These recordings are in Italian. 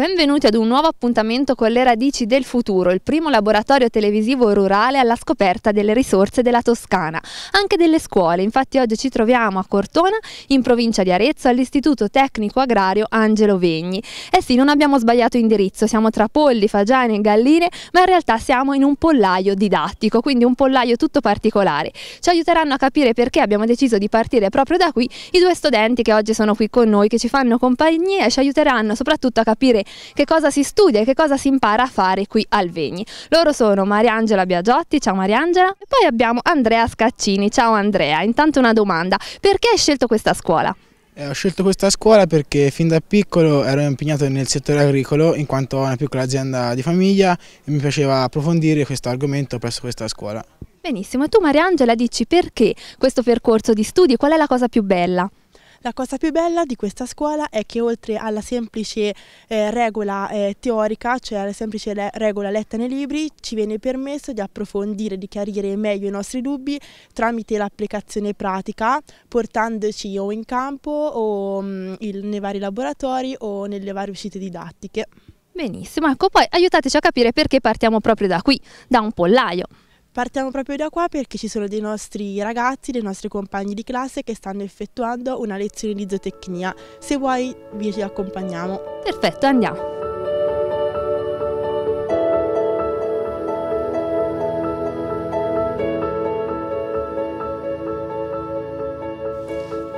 Benvenuti ad un nuovo appuntamento con le radici del futuro, il primo laboratorio televisivo rurale alla scoperta delle risorse della Toscana, anche delle scuole. Infatti oggi ci troviamo a Cortona, in provincia di Arezzo, all'Istituto Tecnico Agrario Angelo Vegni. Eh sì, non abbiamo sbagliato indirizzo, siamo tra polli, fagiani e galline, ma in realtà siamo in un pollaio didattico, quindi un pollaio tutto particolare. Ci aiuteranno a capire perché abbiamo deciso di partire proprio da qui i due studenti che oggi sono qui con noi, che ci fanno compagnia e ci aiuteranno soprattutto a capire che cosa si studia e che cosa si impara a fare qui al Vegni. Loro sono Mariangela Biagiotti, ciao Mariangela, e poi abbiamo Andrea Scaccini, ciao Andrea. Intanto una domanda, perché hai scelto questa scuola? Eh, ho scelto questa scuola perché fin da piccolo ero impegnato nel settore agricolo in quanto ho una piccola azienda di famiglia e mi piaceva approfondire questo argomento presso questa scuola. Benissimo, e tu Mariangela dici perché questo percorso di studi, qual è la cosa più bella? La cosa più bella di questa scuola è che oltre alla semplice eh, regola eh, teorica, cioè alla semplice le regola letta nei libri, ci viene permesso di approfondire, di chiarire meglio i nostri dubbi tramite l'applicazione pratica, portandoci o in campo o mh, mm, il, nei vari laboratori o nelle varie uscite didattiche. Benissimo, ecco poi aiutateci a capire perché partiamo proprio da qui, da un pollaio. Partiamo proprio da qua perché ci sono dei nostri ragazzi, dei nostri compagni di classe che stanno effettuando una lezione di zootecnia. Se vuoi vi ci accompagniamo. Perfetto, andiamo.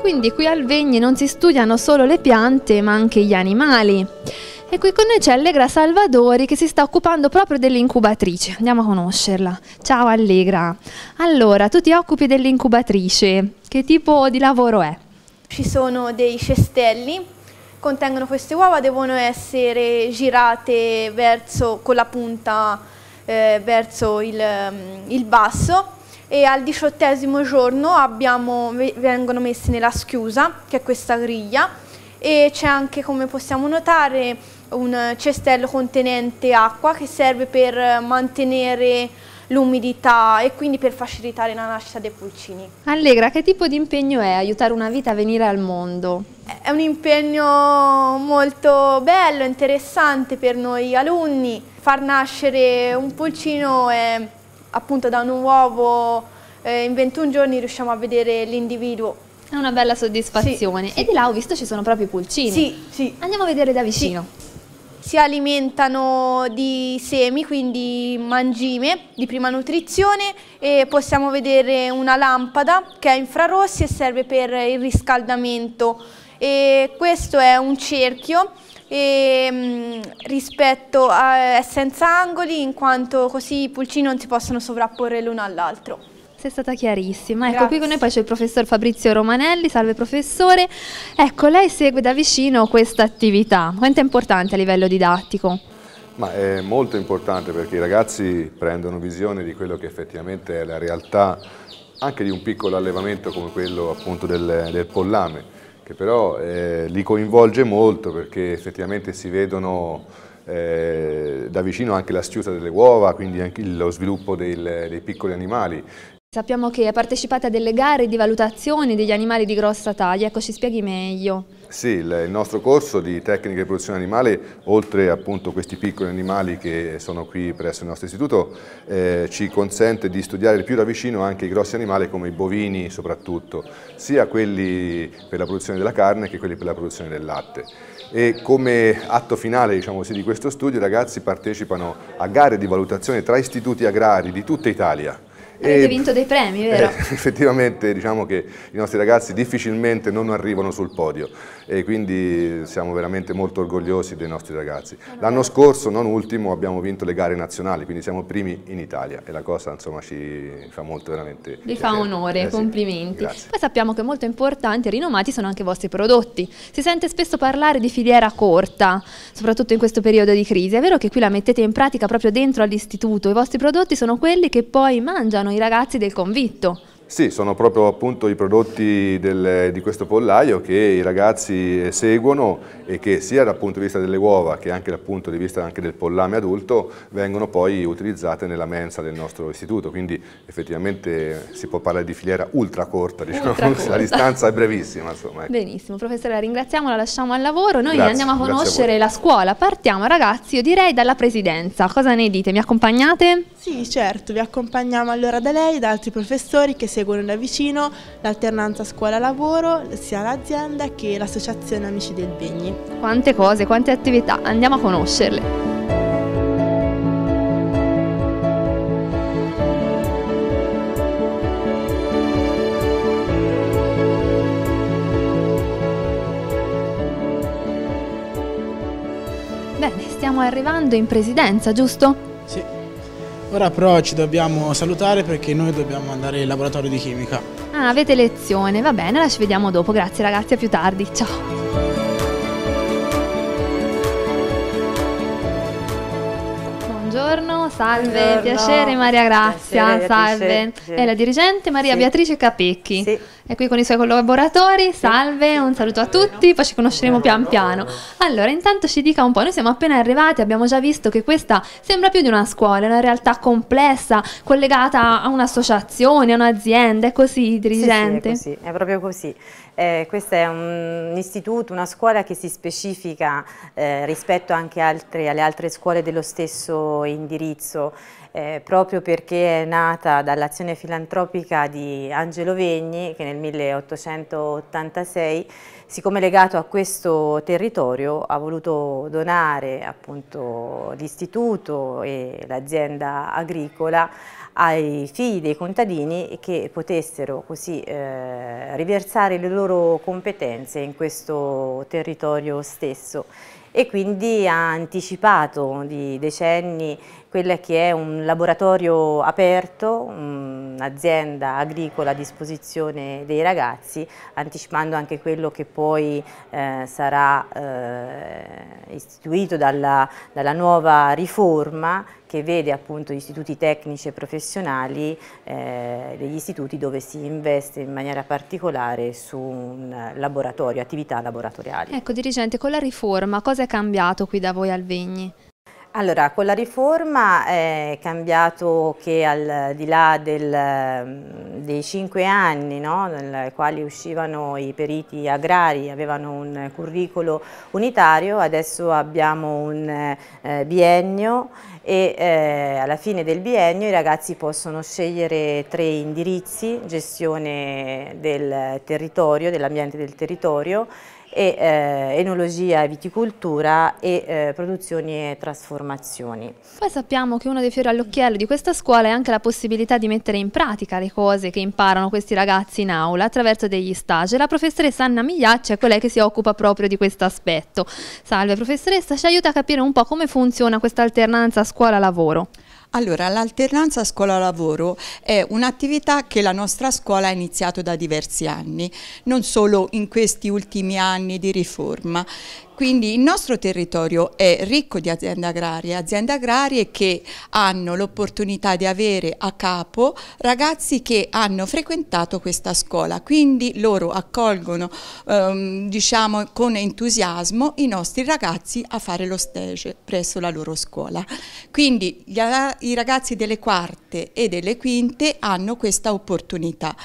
Quindi qui al Vegni non si studiano solo le piante ma anche gli animali. E qui con noi c'è Allegra Salvadori che si sta occupando proprio dell'incubatrice. Andiamo a conoscerla. Ciao Allegra. Allora, tu ti occupi dell'incubatrice. Che tipo di lavoro è? Ci sono dei cestelli, contengono queste uova, devono essere girate verso, con la punta eh, verso il, mm, il basso e al diciottesimo giorno abbiamo, vengono messe nella schiusa, che è questa griglia, e c'è anche, come possiamo notare, un cestello contenente acqua che serve per mantenere l'umidità e quindi per facilitare la nascita dei pulcini. Allegra, che tipo di impegno è aiutare una vita a venire al mondo? È un impegno molto bello, interessante per noi alunni. Far nascere un pulcino è appunto da un uovo eh, in 21 giorni riusciamo a vedere l'individuo. È una bella soddisfazione. Sì, sì. E di là ho visto ci sono proprio i pulcini. Sì, sì. Andiamo a vedere da vicino. Sì si alimentano di semi, quindi mangime di prima nutrizione e possiamo vedere una lampada che è infrarossi e serve per il riscaldamento. E questo è un cerchio e, mm, rispetto a, è senza angoli in quanto così i pulcini non si possono sovrapporre l'uno all'altro. Sei stata chiarissima. Ecco, Grazie. qui con noi poi c'è il professor Fabrizio Romanelli, salve professore. Ecco, lei segue da vicino questa attività, quanto è importante a livello didattico? Ma è molto importante perché i ragazzi prendono visione di quello che effettivamente è la realtà anche di un piccolo allevamento come quello appunto del, del pollame, che però eh, li coinvolge molto perché effettivamente si vedono eh, da vicino anche la schiusa delle uova, quindi anche lo sviluppo del, dei piccoli animali, Sappiamo che partecipate a delle gare di valutazione degli animali di grossa taglia, ecco ci spieghi meglio. Sì, il nostro corso di tecniche di produzione animale, oltre appunto a questi piccoli animali che sono qui presso il nostro istituto, eh, ci consente di studiare più da vicino anche i grossi animali come i bovini soprattutto, sia quelli per la produzione della carne che quelli per la produzione del latte. E come atto finale diciamo così, di questo studio i ragazzi partecipano a gare di valutazione tra istituti agrari di tutta Italia Avete eh, vinto dei premi, vero? Eh, effettivamente diciamo che i nostri ragazzi difficilmente non arrivano sul podio e quindi siamo veramente molto orgogliosi dei nostri ragazzi. L'anno scorso, non ultimo, abbiamo vinto le gare nazionali, quindi siamo primi in Italia e la cosa insomma ci fa molto veramente Vi fa onore, eh, complimenti. Sì, Poi sappiamo che molto importanti e rinomati sono anche i vostri prodotti. Si sente spesso parlare di filiera corta, soprattutto in questo periodo di crisi. È vero che qui la mettete in pratica proprio dentro all'istituto, i vostri prodotti sono quelli che poi mangiano i ragazzi del convitto. Sì, sono proprio appunto i prodotti del, di questo pollaio che i ragazzi eh, seguono e che sia dal punto di vista delle uova che anche dal punto di vista del pollame adulto vengono poi utilizzate nella mensa del nostro istituto, quindi effettivamente si può parlare di filiera ultra corta, diciamo, ultra corta. la distanza è brevissima. Insomma. Ecco. Benissimo, professore la ringraziamo, la lasciamo al lavoro, noi grazie, andiamo a conoscere a la scuola, partiamo ragazzi io direi dalla presidenza, cosa ne dite, mi accompagnate? Sì certo, vi accompagniamo allora da lei, e da altri professori che seguono seguono da vicino l'alternanza scuola-lavoro, sia l'azienda che l'associazione Amici del Begni. Quante cose, quante attività, andiamo a conoscerle. Bene, stiamo arrivando in presidenza, giusto? Sì. Ora però ci dobbiamo salutare perché noi dobbiamo andare in laboratorio di chimica. Ah, avete lezione, va bene, allora ci vediamo dopo. Grazie ragazzi, a più tardi. Ciao. Buongiorno, salve, Buongiorno. piacere Maria Grazia, piacere, salve. Piacere, È la dirigente Maria sì. Beatrice Capecchi. Sì è qui con i suoi collaboratori. Salve, un saluto a tutti, poi ci conosceremo pian piano. Allora, intanto ci dica un po', noi siamo appena arrivati, abbiamo già visto che questa sembra più di una scuola, è una realtà complessa, collegata a un'associazione, a un'azienda, è così dirigente? Sì, sì, è, così, è proprio così. Eh, questo è un istituto, una scuola che si specifica eh, rispetto anche altre, alle altre scuole dello stesso indirizzo eh, proprio perché è nata dall'azione filantropica di Angelo Vegni che nel 1886, siccome legato a questo territorio, ha voluto donare l'istituto e l'azienda agricola ai figli dei contadini che potessero così eh, riversare le loro competenze in questo territorio stesso e quindi ha anticipato di decenni quello che è un laboratorio aperto, un'azienda agricola a disposizione dei ragazzi, anticipando anche quello che poi eh, sarà eh, istituito dalla, dalla, nuova riforma che vede appunto gli istituti tecnici e professionali, eh, degli istituti dove si investe in maniera particolare su un laboratorio, attività laboratoriali. Ecco dirigente, con la riforma cosa cosa è cambiato qui da voi al Vegni? Allora, con la riforma è cambiato che al di là del, dei cinque anni, no, nel quali uscivano i periti agrari, avevano un curriculum unitario, adesso abbiamo un eh, biennio e eh, alla fine del biennio i ragazzi possono scegliere tre indirizzi, gestione del territorio, dell'ambiente del territorio, e eh, enologia e viticoltura e eh, produzioni e trasformazioni. Poi sappiamo che uno dei fiori all'occhiello di questa scuola è anche la possibilità di mettere in pratica le cose che imparano questi ragazzi in aula attraverso degli stage. La professoressa Anna Migliaccia è quella che si occupa proprio di questo aspetto. Salve professoressa, ci aiuta a capire un po' come funziona questa alternanza scuola-lavoro. Allora, l'alternanza scuola-lavoro è un'attività che la nostra scuola ha iniziato da diversi anni, non solo in questi ultimi anni di riforma, quindi il nostro territorio è ricco di aziende agrarie, aziende agrarie che hanno l'opportunità di avere a capo ragazzi che hanno frequentato questa scuola, quindi loro accolgono ehm, diciamo, con entusiasmo i nostri ragazzi a fare lo stage presso la loro scuola. Quindi gli, i ragazzi delle quarte e delle quinte hanno questa opportunità.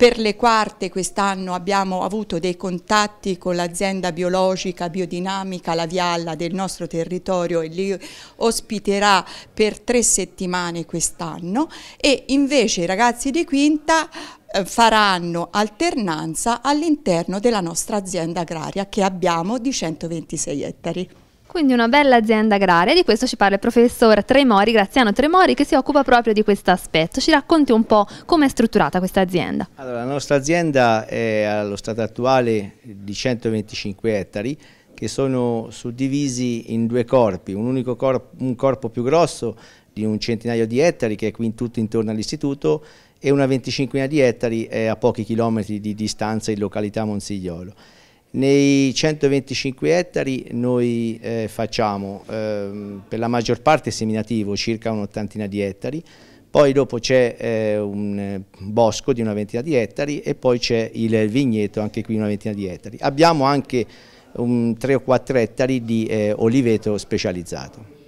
Per le quarte quest'anno abbiamo avuto dei contatti con l'azienda biologica, biodinamica, la Vialla del nostro territorio e li ospiterà per tre settimane quest'anno e invece i ragazzi di Quinta eh, faranno alternanza all'interno della nostra azienda agraria che abbiamo di 126 ettari. Quindi una bella azienda agraria, di questo ci parla il professor Tremori, Graziano Tremori, che si occupa proprio di questo aspetto. Ci racconti un po' come è strutturata questa azienda. Allora, la nostra azienda è allo stato attuale di 125 ettari, che sono suddivisi in due corpi, un, corpo, un corpo più grosso di un centinaio di ettari che è qui in tutto intorno all'istituto e una venticinquina di ettari è eh, a pochi chilometri di distanza in località Monsigliolo. Nei 125 ettari noi eh, facciamo ehm, per la maggior parte seminativo, circa un'ottantina di ettari, poi dopo c'è eh, eh, un bosco di una ventina di ettari e poi c'è il vigneto, anche qui una ventina di ettari. Abbiamo anche un, 3 o 4 ettari di eh, oliveto specializzato.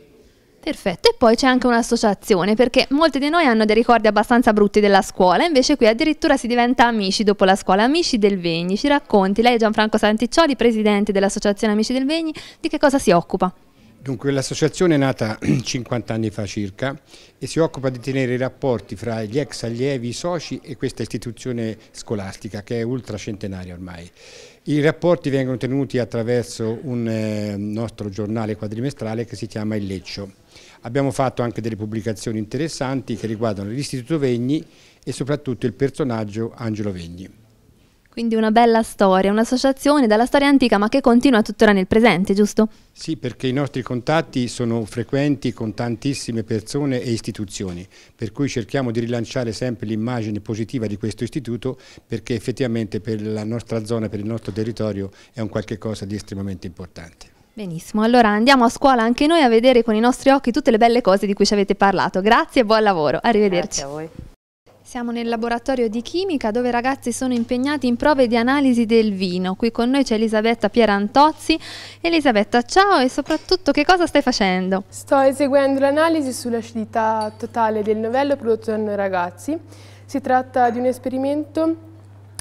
Perfetto, e poi c'è anche un'associazione, perché molti di noi hanno dei ricordi abbastanza brutti della scuola, invece qui addirittura si diventa amici dopo la scuola, amici del Vegni, ci racconti, lei è Gianfranco Santiccioli, presidente dell'associazione Amici del Vegni, di che cosa si occupa? Dunque l'associazione è nata 50 anni fa circa e si occupa di tenere i rapporti fra gli ex allievi, i soci e questa istituzione scolastica che è ultracentenaria ormai. I rapporti vengono tenuti attraverso un eh, nostro giornale quadrimestrale che si chiama Il Leccio. Abbiamo fatto anche delle pubblicazioni interessanti che riguardano l'Istituto Vegni e soprattutto il personaggio Angelo Vegni. Quindi una bella storia, un'associazione dalla storia antica ma che continua tuttora nel presente, giusto? Sì, perché i nostri contatti sono frequenti con tantissime persone e istituzioni, per cui cerchiamo di rilanciare sempre l'immagine positiva di questo istituto perché effettivamente per la nostra zona, per il nostro territorio è un qualche cosa di estremamente importante. Benissimo, allora andiamo a scuola anche noi a vedere con i nostri occhi tutte le belle cose di cui ci avete parlato. Grazie e buon lavoro, arrivederci. Grazie a voi. Siamo nel laboratorio di chimica dove i ragazzi sono impegnati in prove di analisi del vino. Qui con noi c'è Elisabetta Pierantozzi. Elisabetta, ciao e soprattutto che cosa stai facendo? Sto eseguendo l'analisi sull'acidità totale del novello prodotto da noi ragazzi. Si tratta di un esperimento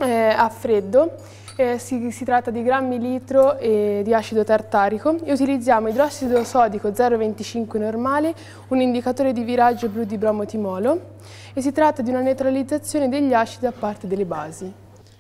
eh, a freddo eh, si, si, tratta di grammi litro eh, di acido tartarico e utilizziamo idrossido sodico 0,25 normale, un indicatore di viraggio blu di bromotimolo e si tratta di una neutralizzazione degli acidi a parte delle basi.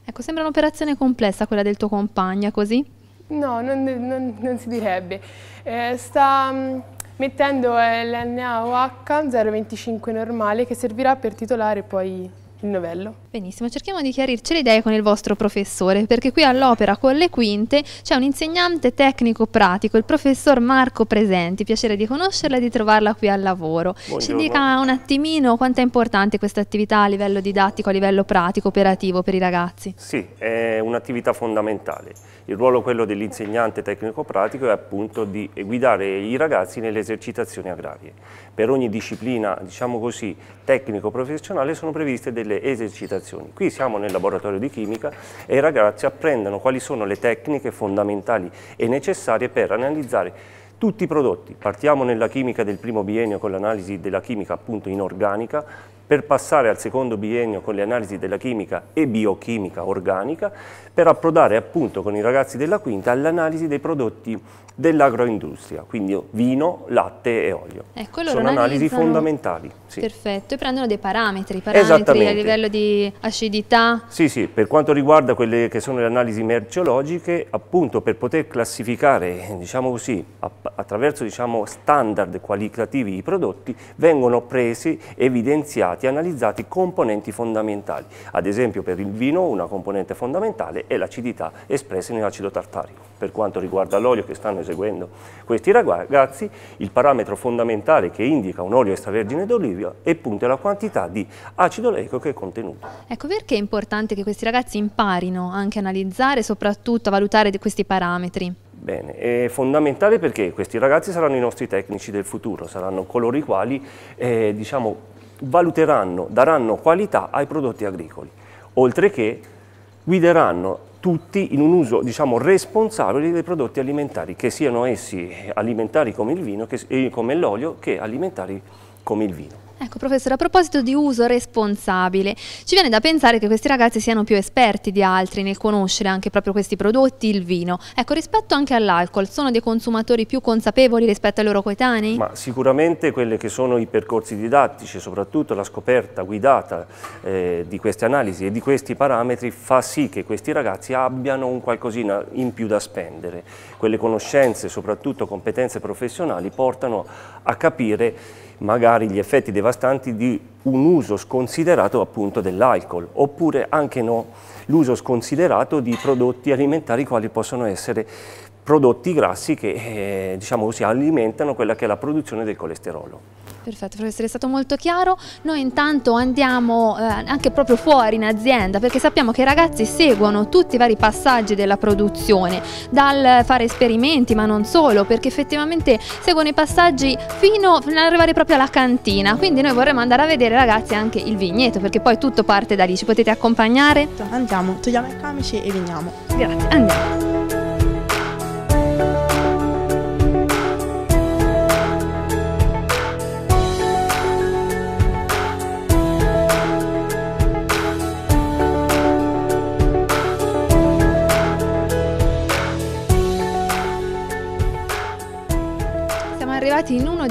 Ecco, sembra un'operazione complessa quella del tuo compagno, così? No, non, non, non si direbbe. Eh, sta mm, mettendo l'NaOH 0,25 normale che servirà per titolare poi il novello. Benissimo, cerchiamo di chiarirci le idee con il vostro professore, perché qui all'Opera con le Quinte c'è un insegnante tecnico pratico, il professor Marco Presenti, piacere di conoscerla e di trovarla qui al lavoro. Buongiorno. Ci dica un attimino quanto è importante questa attività a livello didattico, a livello pratico, operativo per i ragazzi? Sì, è un'attività fondamentale il ruolo quello dell'insegnante tecnico-pratico è appunto di guidare i ragazzi nelle esercitazioni agrarie. Per ogni disciplina, diciamo così, tecnico-professionale sono previste delle esercitazioni. Qui siamo nel laboratorio di chimica e i ragazzi apprendono quali sono le tecniche fondamentali e necessarie per analizzare tutti i prodotti. Partiamo nella chimica del primo biennio con l'analisi della chimica appunto inorganica, per passare al secondo biennio con le analisi della chimica e biochimica organica, per approdare appunto con i ragazzi della quinta all'analisi dei prodotti dell'agroindustria, quindi vino, latte e olio. Ecco, Sono analisi fondamentali. Sì. Perfetto, e prendono dei parametri, parametri a livello di acidità. Sì, sì, per quanto riguarda quelle che sono le analisi merceologiche, appunto per poter classificare, diciamo così, attraverso diciamo, standard qualitativi i prodotti, vengono presi, evidenziati stati analizzati componenti fondamentali, ad esempio per il vino una componente fondamentale è l'acidità espressa in acido tartarico. Per quanto riguarda l'olio che stanno eseguendo questi ragazzi, il parametro fondamentale che indica un olio extravergine d'oliva è appunto la quantità di acido oleico che è contenuto. Ecco perché è importante che questi ragazzi imparino anche a analizzare e soprattutto a valutare questi parametri? Bene, è fondamentale perché questi ragazzi saranno i nostri tecnici del futuro, saranno coloro i quali eh, diciamo, valuteranno, daranno qualità ai prodotti agricoli, oltre che guideranno tutti in un uso diciamo, responsabile dei prodotti alimentari, che siano essi alimentari come eh, come l'olio, che alimentari come il vino. Ecco professore, a proposito di uso responsabile, ci viene da pensare che questi ragazzi siano più esperti di altri nel conoscere anche proprio questi prodotti, il vino. Ecco, rispetto anche all'alcol, sono dei consumatori più consapevoli rispetto ai loro coetanei? Ma sicuramente quelli che sono i percorsi didattici, soprattutto la scoperta guidata eh, di queste analisi e di questi parametri fa sì che questi ragazzi abbiano un qualcosina in più da spendere. Quelle conoscenze, soprattutto competenze professionali, portano a capire magari gli effetti devastanti di un uso sconsiderato appunto dell'alcol, oppure anche no, l'uso sconsiderato di prodotti alimentari quali possono essere prodotti grassi che eh, diciamo, si alimentano quella che è la produzione del colesterolo. Perfetto, professore, è stato molto chiaro. Noi intanto andiamo eh, anche proprio fuori in azienda perché sappiamo che i ragazzi seguono tutti i vari passaggi della produzione, dal fare esperimenti ma non solo, perché effettivamente seguono i passaggi fino ad arrivare proprio alla cantina. Quindi noi vorremmo andare a vedere ragazzi anche il vigneto perché poi tutto parte da lì. Ci potete accompagnare? Andiamo, togliamo i camici e veniamo. Grazie, andiamo.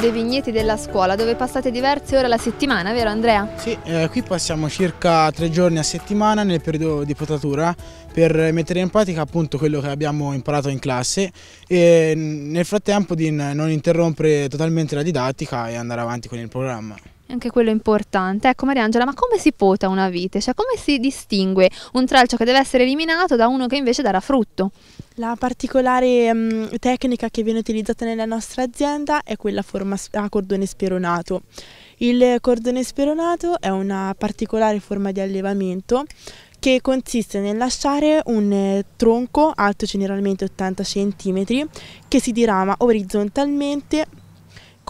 dei vigneti della scuola dove passate diverse ore alla settimana, vero Andrea? Sì, eh, qui passiamo circa tre giorni a settimana nel periodo di potatura per mettere in pratica appunto quello che abbiamo imparato in classe e nel frattempo di non interrompere totalmente la didattica e andare avanti con il programma anche quello è importante. Ecco Mariangela, ma come si pota una vite? Cioè come si distingue un tralcio che deve essere eliminato da uno che invece darà frutto? La particolare mh, mm, tecnica che viene utilizzata nella nostra azienda è quella a ah, cordone speronato. Il cordone speronato è una particolare forma di allevamento che consiste nel lasciare un eh, tronco alto generalmente 80 cm che si dirama orizzontalmente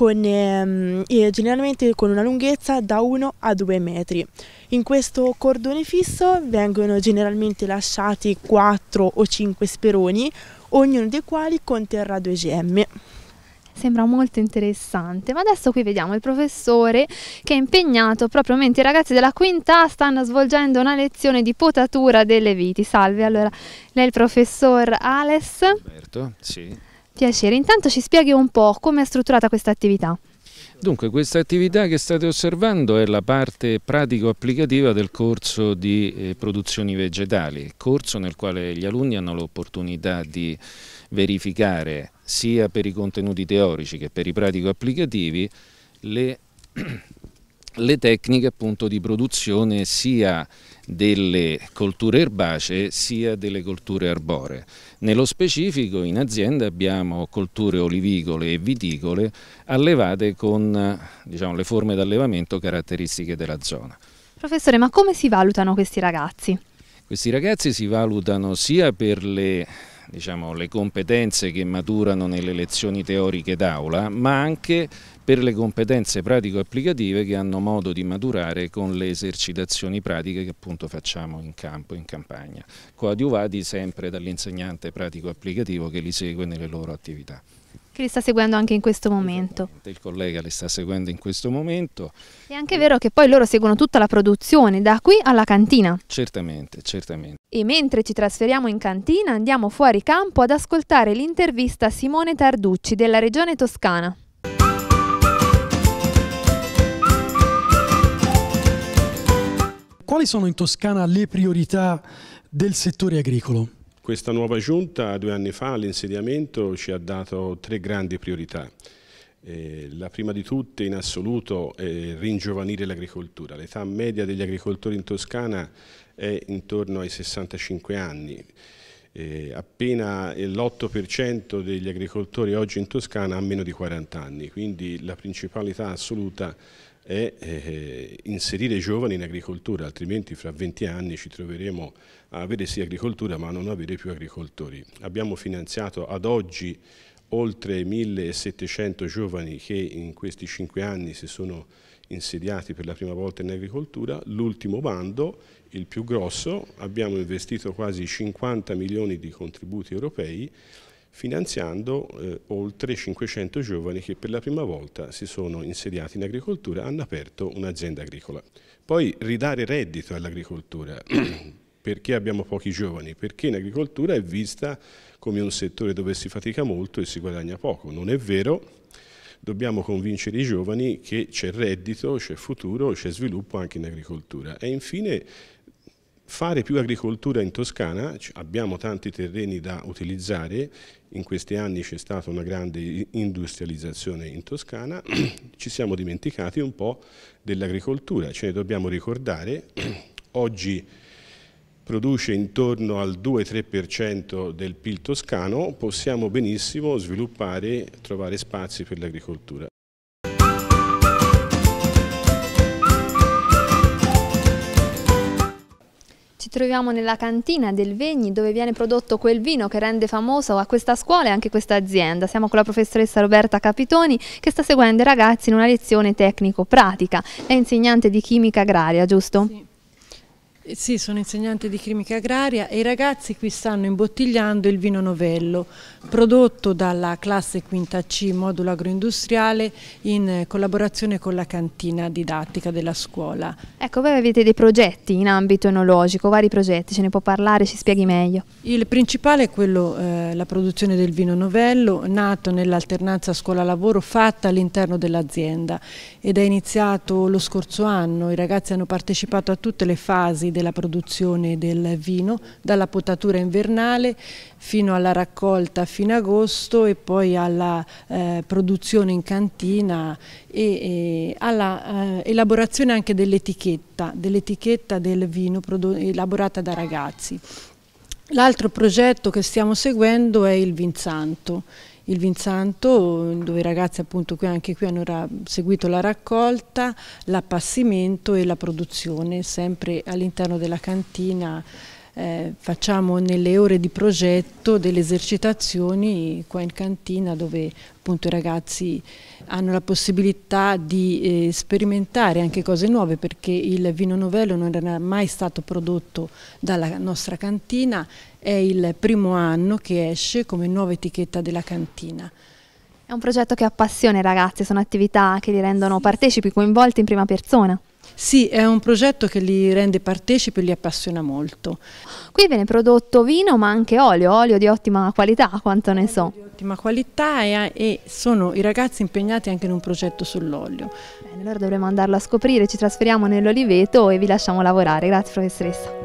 con, ehm, generalmente con una lunghezza da 1 a 2 metri. In questo cordone fisso vengono generalmente lasciati 4 o 5 speroni, ognuno dei quali conterrà 2 gemme. Sembra molto interessante, ma adesso qui vediamo il professore che è impegnato proprio mentre i ragazzi della quinta stanno svolgendo una lezione di potatura delle viti. Salve, allora lei è il professor Ales. Certo, sì piacere. Intanto ci spieghi un po' come è strutturata questa attività. Dunque, questa attività che state osservando è la parte pratico-applicativa del corso di eh, produzioni vegetali, corso nel quale gli alunni hanno l'opportunità di verificare sia per i contenuti teorici che per i pratico-applicativi le, le, tecniche appunto, di produzione sia delle colture erbacee sia delle colture arboree. Nello specifico in azienda abbiamo colture olivicole e viticole allevate con diciamo, le forme d'allevamento caratteristiche della zona. Professore, ma come si valutano questi ragazzi? Questi ragazzi si valutano sia per le diciamo, le competenze che maturano nelle lezioni teoriche d'aula, ma anche per le competenze pratico-applicative che hanno modo di maturare con le esercitazioni pratiche che appunto facciamo in campo, in campagna, coadiuvati sempre dall'insegnante pratico-applicativo che li segue nelle loro attività. Che li sta seguendo anche in questo momento. Il collega li sta seguendo in questo momento. È anche vero che poi loro seguono tutta la produzione, da qui alla cantina. Certamente, certamente. E mentre ci trasferiamo in cantina andiamo fuori campo ad ascoltare l'intervista a Simone Tarducci della Regione Toscana. Quali sono in Toscana le priorità del settore agricolo? Questa nuova giunta due anni fa all'insediamento ci ha dato tre grandi priorità. Eh, la prima di tutte in assoluto è ringiovanire l'agricoltura. L'età media degli agricoltori in Toscana è intorno ai 65 anni. Eh, appena l'8% degli agricoltori oggi in Toscana ha meno di 40 anni, quindi la principalità assoluta è eh, inserire i giovani in agricoltura, altrimenti fra 20 anni ci troveremo a avere sì agricoltura ma a non avere più agricoltori. Abbiamo finanziato ad oggi oltre 1700 giovani che in questi 5 anni si sono insediati per la prima volta in agricoltura, l'ultimo bando, il più grosso, abbiamo investito quasi 50 milioni di contributi europei finanziando eh, oltre 500 giovani che per la prima volta si sono insediati in agricoltura e hanno aperto un'azienda agricola. Poi ridare reddito all'agricoltura. Perché abbiamo pochi giovani? Perché l'agricoltura è vista come un settore dove si fatica molto e si guadagna poco. Non è vero, dobbiamo convincere i giovani che c'è reddito, c'è futuro, c'è sviluppo anche in agricoltura. E infine Fare più agricoltura in Toscana, abbiamo tanti terreni da utilizzare, in questi anni c'è stata una grande industrializzazione in Toscana, ci siamo dimenticati un po' dell'agricoltura, ce ne dobbiamo ricordare, oggi produce intorno al 2-3% del PIL toscano, possiamo benissimo sviluppare, trovare spazi per l'agricoltura. troviamo nella cantina del Vegni dove viene prodotto quel vino che rende famoso a questa scuola e anche questa azienda. Siamo con la professoressa Roberta Capitoni che sta seguendo i ragazzi in una lezione tecnico-pratica. È insegnante di chimica agraria, giusto? Sì. Eh, sì, sono insegnante di chimica agraria e i ragazzi qui stanno imbottigliando il vino novello prodotto dalla classe quinta C modulo agroindustriale in eh, collaborazione con la cantina didattica della scuola. Ecco, voi avete dei progetti in ambito enologico, vari progetti, ce ne può parlare, ci spieghi meglio. Il principale è quello, eh, la produzione del vino novello nato nell'alternanza scuola-lavoro fatta all'interno dell'azienda ed è iniziato lo scorso anno, i ragazzi hanno partecipato a tutte le fasi della produzione del vino, dalla potatura invernale fino alla raccolta a fine agosto e poi alla eh, produzione in cantina e, e alla eh, elaborazione anche dell'etichetta, dell'etichetta del vino elaborata da ragazzi. L'altro progetto che stiamo seguendo è il Vinsanto il Vinsanto, dove i ragazzi appunto qui, anche qui hanno seguito la raccolta, l'appassimento e la produzione, sempre all'interno della cantina eh, facciamo nelle ore di progetto delle esercitazioni qua in cantina dove appunto i ragazzi hanno la possibilità di eh, sperimentare anche cose nuove perché il vino novello non era mai stato prodotto dalla nostra cantina, è il primo anno che esce come nuova etichetta della cantina. È un progetto che appassiona i ragazzi, sono attività che li rendono partecipi, coinvolti in prima persona. Sì, è un progetto che li rende partecipi e li appassiona molto. Qui viene prodotto vino ma anche olio, olio di ottima qualità, quanto ne so. Di ottima qualità e, e sono i ragazzi impegnati anche in un progetto sull'olio. Bene, allora dovremo andarlo a scoprire, ci trasferiamo nell'oliveto e vi lasciamo lavorare. Grazie professoressa.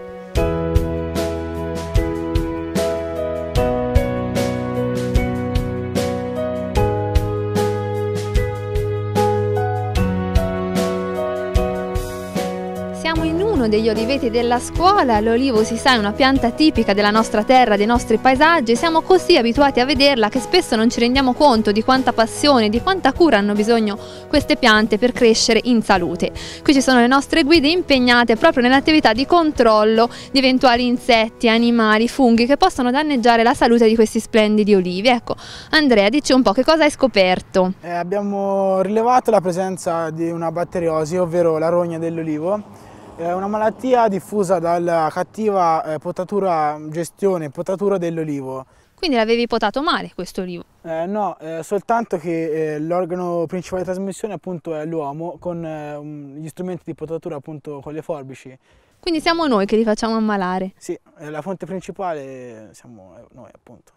uno degli oliveti della scuola, l'olivo si sa è una pianta tipica della nostra terra, dei nostri paesaggi, siamo così abituati a vederla che spesso non ci rendiamo conto di quanta passione, di quanta cura hanno bisogno queste piante per crescere in salute. Qui ci sono le nostre guide impegnate proprio nell'attività di controllo di eventuali insetti, animali, funghi che possono danneggiare la salute di questi splendidi olivi. Ecco, Andrea, dici un po' che cosa hai scoperto? Eh, abbiamo rilevato la presenza di una batteriosi, ovvero la rogna dell'olivo è eh, una malattia diffusa dalla cattiva eh, potatura, gestione potatura dell'olivo. Quindi l'avevi potato male questo olivo? Eh, no, eh, soltanto che eh, l'organo principale di trasmissione appunto è l'uomo con eh, gli strumenti di potatura appunto con le forbici. Quindi siamo noi che li facciamo ammalare? Sì, la fonte principale siamo noi appunto.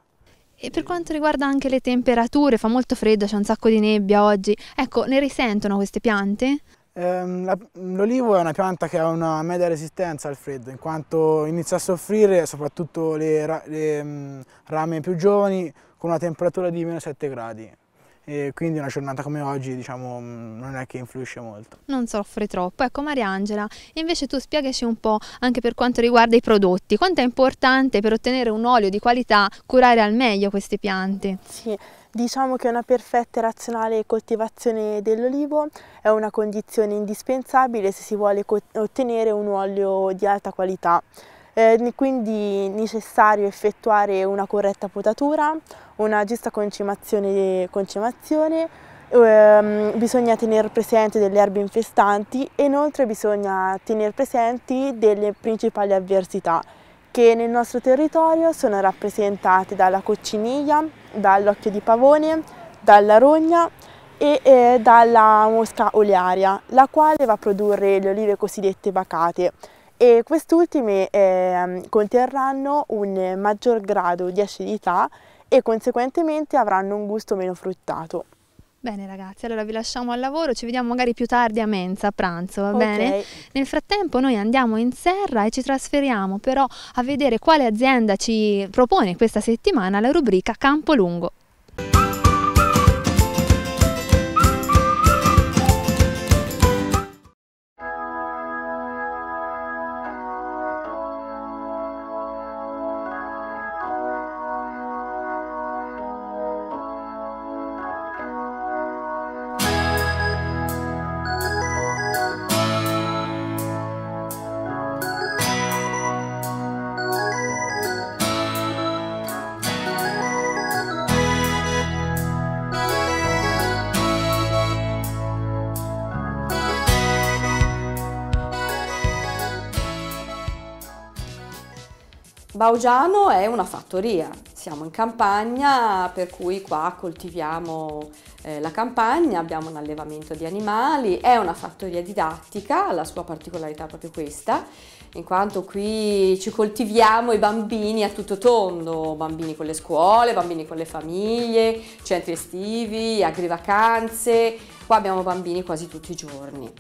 E per quanto riguarda anche le temperature, fa molto freddo, c'è un sacco di nebbia oggi. Ecco, ne risentono queste piante? Ehm, l'olivo è una pianta che ha una media resistenza al freddo, in quanto inizia a soffrire soprattutto le, le mm, rame più giovani con una temperatura di meno 7 gradi. E quindi una giornata come oggi diciamo, mm, non è che influisce molto. Non soffre troppo. Ecco Mariangela, invece tu spiegaci un po' anche per quanto riguarda i prodotti, quanto è importante per ottenere un olio di qualità curare al meglio queste piante? Sì, Diciamo che una perfetta e razionale coltivazione dell'olivo è una condizione indispensabile se si vuole ottenere un olio di alta qualità. Eh, quindi è necessario effettuare una corretta potatura, una giusta concimazione, concimazione ehm, bisogna tenere presente delle erbe infestanti e inoltre bisogna tenere presenti delle principali avversità che nel nostro territorio sono rappresentate dalla cocciniglia, dall'occhio di pavone, dalla rogna e eh, dalla mosca olearia, la quale va a produrre le olive cosiddette bacate e quest'ultime eh, conterranno un maggior grado di acidità e conseguentemente avranno un gusto meno fruttato. Bene ragazzi, allora vi lasciamo al lavoro, ci vediamo magari più tardi a mensa, a pranzo, va okay. bene? Nel frattempo noi andiamo in serra e ci trasferiamo però a vedere quale azienda ci propone questa settimana la rubrica Campo Lungo. Baugiano è una fattoria, siamo in campagna per cui qua coltiviamo eh, la campagna, abbiamo un allevamento di animali, è una fattoria didattica, la sua particolarità è proprio questa, in quanto qui ci coltiviamo i bambini a tutto tondo, bambini con le scuole, bambini con le famiglie, centri estivi, agrivacanze, qua abbiamo bambini quasi tutti i giorni.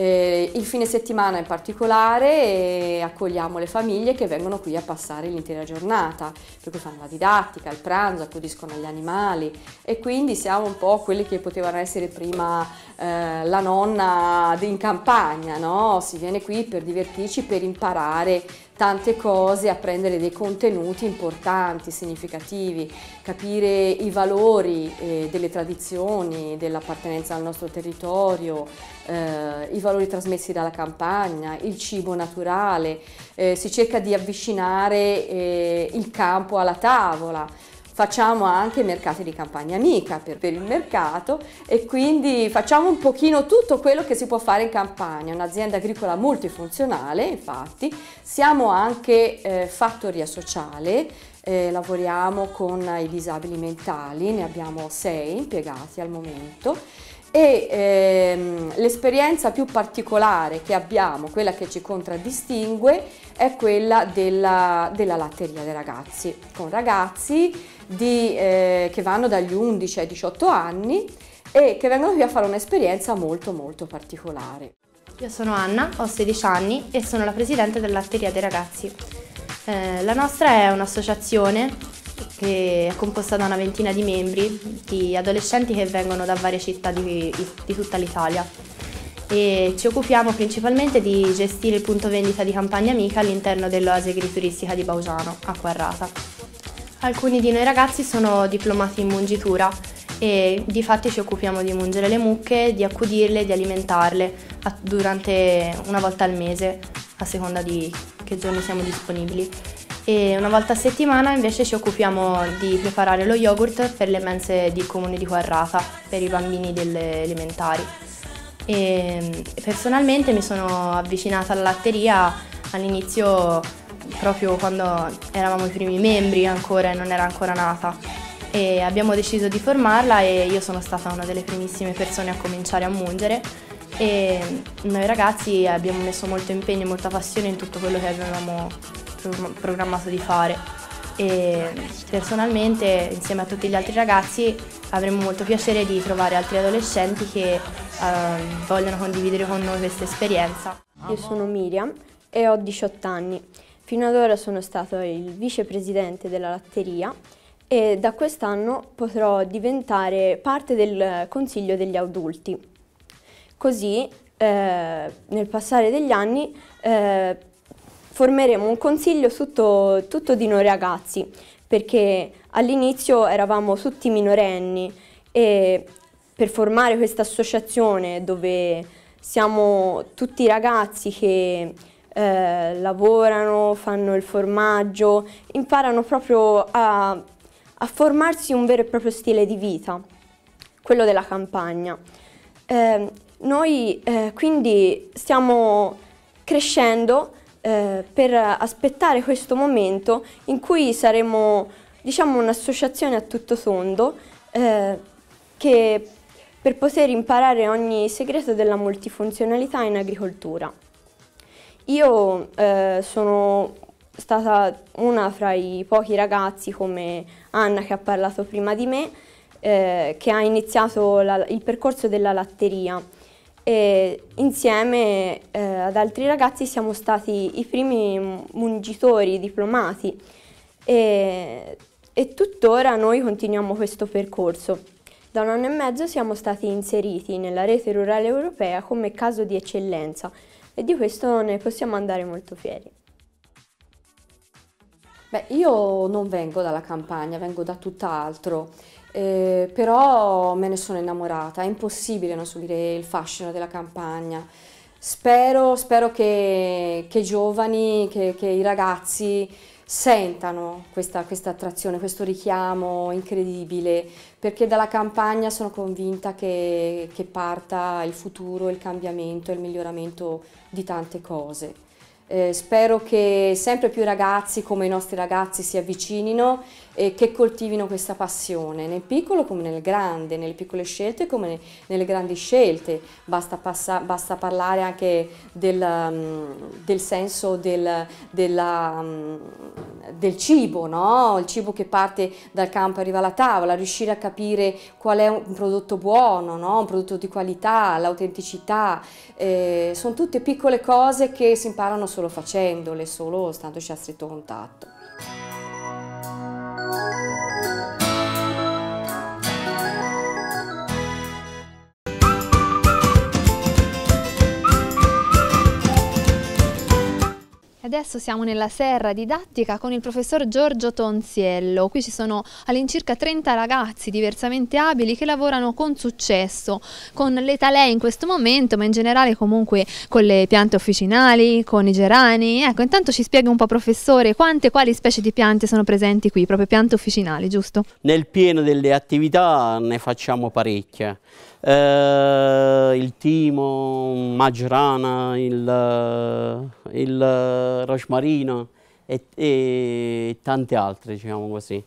Eh, il fine settimana in particolare accogliamo le famiglie che vengono qui a passare l'intera giornata, per cui fanno la didattica, il pranzo, accudiscono gli animali e quindi siamo un po' quelli che potevano essere prima eh, la nonna in campagna, no? si viene qui per divertirci, per imparare tante cose, apprendere dei contenuti importanti, significativi, capire i valori eh, delle tradizioni, dell'appartenenza al nostro territorio, eh, i valori trasmessi dalla campagna, il cibo naturale, eh, si cerca di avvicinare eh, il campo alla tavola facciamo anche mercati di campagna amica per, per, il mercato e quindi facciamo un pochino tutto quello che si può fare in campagna, un'azienda agricola multifunzionale infatti, siamo anche eh, fattoria sociale, eh, lavoriamo con i disabili mentali, ne abbiamo sei impiegati al momento e ehm, l'esperienza più particolare che abbiamo, quella che ci contraddistingue, è quella della, della latteria dei ragazzi, con ragazzi di, eh, che vanno dagli 11 ai 18 anni e che vengono qui a fare un'esperienza molto molto particolare. Io sono Anna, ho 16 anni e sono la presidente dell'Arteria dei Ragazzi. Eh, la nostra è un'associazione che è composta da una ventina di membri, di adolescenti che vengono da varie città di, di tutta l'Italia e ci occupiamo principalmente di gestire il punto vendita di Campagna Amica all'interno dell'oasi agrituristica di Baugiano, a Quarrata. Alcuni di noi ragazzi sono diplomati in mungitura e di fatti ci occupiamo di mungere le mucche, di accudirle, di alimentarle durante una volta al mese, a seconda di che giorni siamo disponibili. E una volta a settimana invece ci occupiamo di preparare lo yogurt per le mense di comune di Quarrata, per i bambini delle elementari. E personalmente mi sono avvicinata alla latteria all'inizio proprio quando eravamo i primi membri ancora e non era ancora nata. E abbiamo deciso di formarla e io sono stata una delle primissime persone a cominciare a mungere e noi ragazzi abbiamo messo molto impegno e molta passione in tutto quello che avevamo programmato di fare e personalmente insieme a tutti gli altri ragazzi avremo molto piacere di trovare altri adolescenti che eh, vogliono condividere con noi questa esperienza. Io sono Miriam e ho 18 anni. Fino ad ora sono stato il vicepresidente della latteria e da quest'anno potrò diventare parte del consiglio degli adulti. Così eh, nel passare degli anni eh, formeremo un consiglio tutto, tutto di noi ragazzi perché all'inizio eravamo tutti minorenni e per formare questa associazione dove siamo tutti ragazzi che eh, lavorano, fanno il formaggio, imparano proprio a, a, formarsi un vero e proprio stile di vita, quello della campagna. Eh, noi eh, quindi stiamo crescendo eh, per aspettare questo momento in cui saremo diciamo un'associazione a tutto tondo eh, che per poter imparare ogni segreto della multifunzionalità in agricoltura. Io eh, sono stata una fra i pochi ragazzi come Anna che ha parlato prima di me, eh, che ha iniziato la, il percorso della latteria e insieme eh, ad altri ragazzi siamo stati i primi mungitori diplomati e, e tuttora noi continuiamo questo percorso. Da un anno e mezzo siamo stati inseriti nella rete rurale europea come caso di eccellenza e di questo ne possiamo andare molto fieri. Beh, io non vengo dalla campagna, vengo da tutt'altro, eh, però me ne sono innamorata, è impossibile non subire il fascino della campagna. Spero, spero che, i giovani, che, che, i ragazzi sentano questa, questa attrazione, questo richiamo incredibile perché dalla campagna sono convinta che, che parta il futuro, il cambiamento, il miglioramento di tante cose. Eh, spero che sempre più ragazzi come i nostri ragazzi si avvicinino eh, che coltivino questa passione, nel piccolo come nel grande, nelle piccole scelte come ne, nelle grandi scelte, basta, passa, basta parlare anche del, um, del senso del, della, um, del cibo, no? il cibo che parte dal campo e arriva alla tavola, riuscire a capire qual è un prodotto buono, no? un prodotto di qualità, l'autenticità, eh, sono tutte piccole cose che si imparano solo facendole, solo standoci a stretto contatto. 啊。Adesso siamo nella serra didattica con il professor Giorgio Tonziello. Qui ci sono all'incirca 30 ragazzi diversamente abili che lavorano con successo, con le talee in questo momento, ma in generale comunque con le piante officinali, con i gerani. Ecco, intanto ci spiega un po' professore quante e quali specie di piante sono presenti qui, proprio piante officinali, giusto? Nel pieno delle attività ne facciamo parecchie eh, il timo, Majrana, il, eh, il eh, rosmarino e, e, tante altre, diciamo così.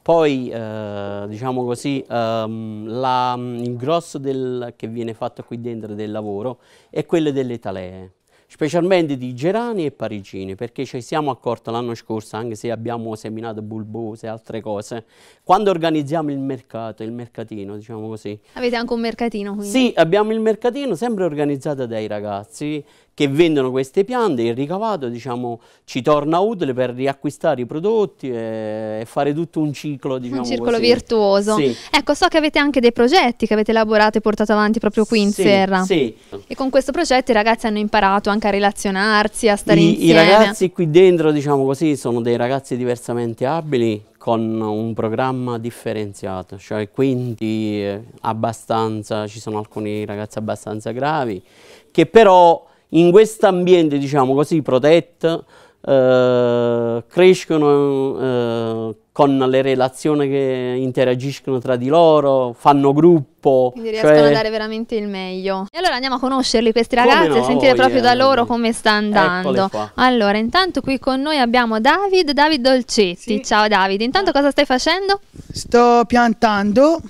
Poi, eh, diciamo così, ehm, la, mm, il grosso del, che viene fatto qui dentro del lavoro è quello delle talee specialmente di gerani e parigini, perché ci siamo accorti l'anno scorso, anche se abbiamo seminato bulbose e altre cose, quando organizziamo il mercato, il mercatino, diciamo così. Avete anche un mercatino quindi? Sì, abbiamo il mercatino sempre organizzato dai ragazzi che vendono queste piante, il ricavato diciamo, ci torna utile per riacquistare i prodotti e fare tutto un ciclo. Diciamo, un circolo così. virtuoso. Sì. Ecco, so che avete anche dei progetti che avete elaborato e portato avanti proprio qui in sì, serra. Sì. E con questo progetto i ragazzi hanno imparato anche a relazionarsi, a stare I, insieme. I ragazzi qui dentro, diciamo così, sono dei ragazzi diversamente abili con un programma differenziato, cioè quindi eh, abbastanza, ci sono alcuni ragazzi abbastanza gravi che però in questo ambiente, diciamo così, protetto, eh, crescono eh, con le relazioni che interagiscono tra di loro, fanno gruppo. Quindi riescono cioè... a dare veramente il meglio. E allora andiamo a conoscerli questi ragazzi, no, a sentire proprio da loro eh, come sta andando. Allora, intanto qui con noi abbiamo David, David Dolcetti. Sì. Ciao David, intanto cosa stai facendo? Sto piantando.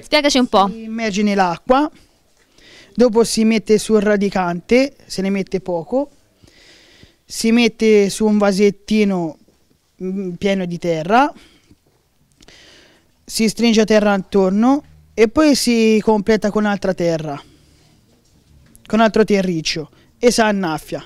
Spiegaci un po'. Immergi nell'acqua dopo si mette sul radicante, se ne mette poco, si mette su un vasettino mm, pieno di terra, si stringe terra intorno e poi si completa con altra terra, con altro terriccio e si annaffia.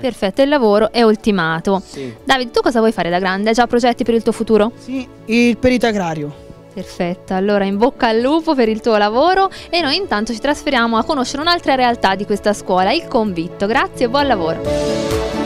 Perfetto, il lavoro è ultimato. Sì. Davide, tu cosa vuoi fare da grande? Hai già progetti per il tuo futuro? Sì, il perito agrario. Perfetto, allora in bocca al lupo per il tuo lavoro e noi intanto ci trasferiamo a conoscere un'altra realtà di questa scuola, il convitto. Grazie e buon lavoro.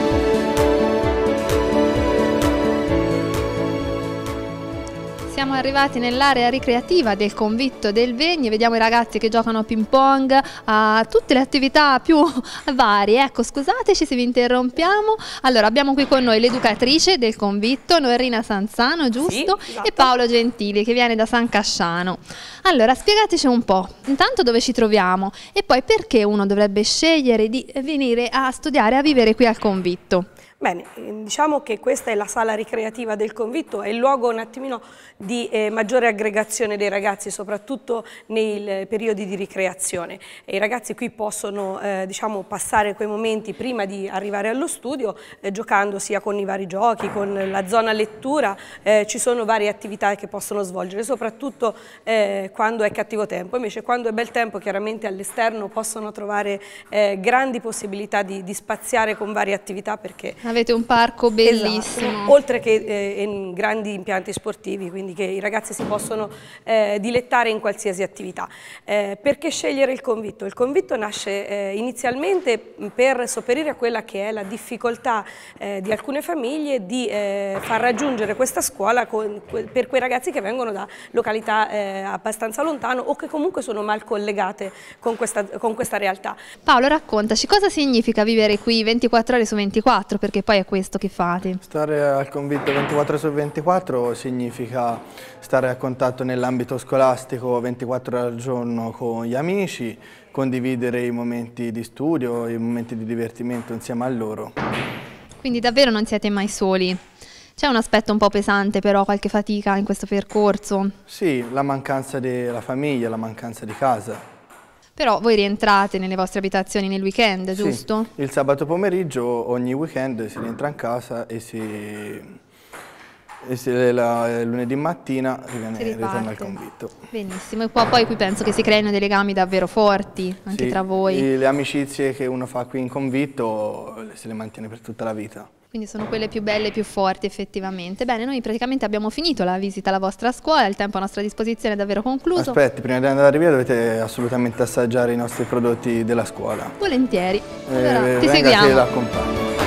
Siamo arrivati nell'area ricreativa del convitto del Vegni, vediamo i ragazzi che giocano a ping pong, a tutte le attività più varie. Ecco, scusateci se vi interrompiamo. Allora, abbiamo qui con noi l'educatrice del convitto, Noerina Sanzano, giusto? Sì, esatto. E Paolo Gentili, che viene da San Casciano. Allora, spiegateci un po', intanto dove ci troviamo e poi perché uno dovrebbe scegliere di venire a studiare, a vivere qui al convitto. Bene, ehm, diciamo che questa è la sala ricreativa del convitto, è il luogo un attimino di eh, maggiore aggregazione dei ragazzi, soprattutto nei eh, periodi di ricreazione. E I ragazzi qui possono eh, diciamo, passare quei momenti prima di arrivare allo studio, eh, giocando sia con i vari giochi, con la zona lettura, eh, ci sono varie attività che possono svolgere, soprattutto eh, quando è cattivo tempo. Invece quando è bel tempo chiaramente all'esterno possono trovare grandi possibilità di, di spaziare con varie attività perché Avete un parco bellissimo. Esatto. Oltre che eh, in grandi impianti sportivi, quindi che i ragazzi si possono eh, dilettare in qualsiasi attività. Eh, perché scegliere il convitto? Il convitto nasce eh, inizialmente mm, per sopperire a quella che è la difficoltà eh, di alcune famiglie di eh, far raggiungere questa scuola con, per quei ragazzi che vengono da località abbastanza lontano o che comunque sono mal collegate con questa, con questa realtà. Paolo, raccontaci cosa significa vivere qui 24 ore su 24? Perché perché poi è questo che fate. Stare al convitto 24 su 24 significa stare a contatto nell'ambito scolastico 24 ore al giorno con gli amici, condividere i momenti di studio, i momenti di divertimento insieme a loro. Quindi davvero non siete mai soli? C'è un aspetto un po' pesante però, qualche fatica in questo percorso? Sì, la mancanza della famiglia, la mancanza di casa. Però voi rientrate nelle vostre abitazioni nel weekend, giusto? Sì. Il sabato pomeriggio, ogni weekend, si rientra in casa e si... E se eh, la, eh, lunedì mattina viene, ritorna al convitto. Benissimo, e poi, poi, qui penso che si creino dei legami davvero forti anche sì, tra voi. Le amicizie che uno fa qui in convitto eh, se le mantiene per tutta la vita quindi sono quelle più belle e più forti effettivamente. Bene, noi praticamente abbiamo finito la visita alla vostra scuola, il tempo a nostra disposizione è davvero concluso. Aspetti, prima di andare via dovete assolutamente assaggiare i nostri prodotti della scuola. Volentieri, eh, allora eh, ti seguiamo. Che l'accompagno.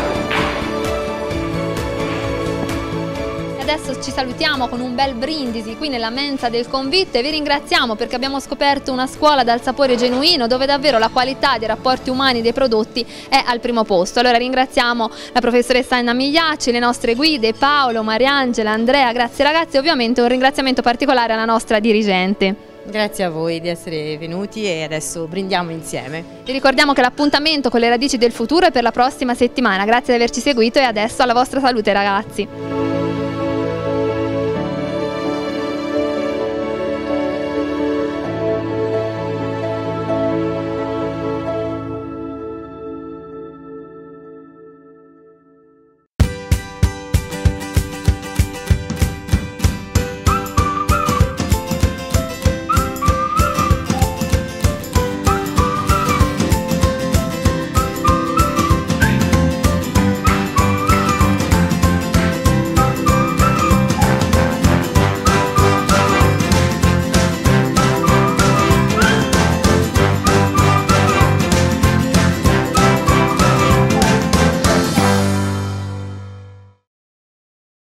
adesso ci salutiamo con un bel brindisi qui nella mensa del convitto e vi ringraziamo perché abbiamo scoperto una scuola dal sapore genuino dove davvero la qualità dei rapporti umani dei prodotti è al primo posto. Allora ringraziamo la professoressa Anna Migliacci, le nostre guide, Paolo, Mariangela, Andrea, grazie ragazzi e ovviamente un ringraziamento particolare alla nostra dirigente. Grazie a voi di essere venuti e adesso brindiamo insieme. Vi ricordiamo che l'appuntamento con le radici del futuro è per la prossima settimana. Grazie di averci seguito e adesso alla vostra salute ragazzi.